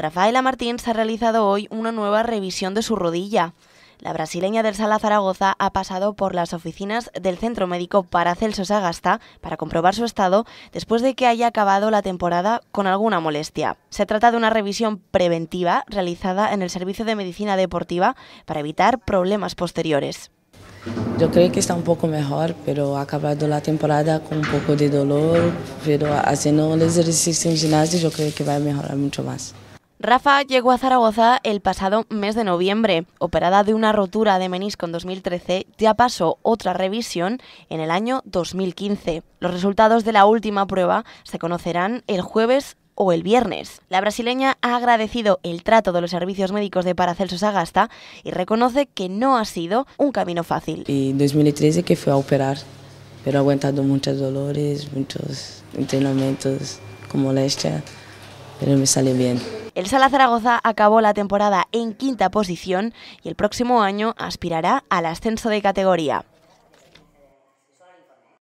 Rafaela Martins ha realizado hoy una nueva revisión de su rodilla. La brasileña del Sala Zaragoza ha pasado por las oficinas del Centro Médico Paracelso Sagasta para comprobar su estado después de que haya acabado la temporada con alguna molestia. Se trata de una revisión preventiva realizada en el Servicio de Medicina Deportiva para evitar problemas posteriores. Yo creo que está un poco mejor, pero ha acabado la temporada con un poco de dolor, pero haciendo el ejercicio en gimnasio yo creo que va a mejorar mucho más. Rafa llegó a Zaragoza el pasado mes de noviembre. Operada de una rotura de menisco en 2013, ya pasó otra revisión en el año 2015. Los resultados de la última prueba se conocerán el jueves o el viernes. La brasileña ha agradecido el trato de los servicios médicos de Paracelso Sagasta y reconoce que no ha sido un camino fácil. Y 2013 que fue a operar, pero ha aguantado muchos dolores, muchos entrenamientos con molestia, pero me sale bien. El Sala Zaragoza acabó la temporada en quinta posición y el próximo año aspirará al ascenso de categoría.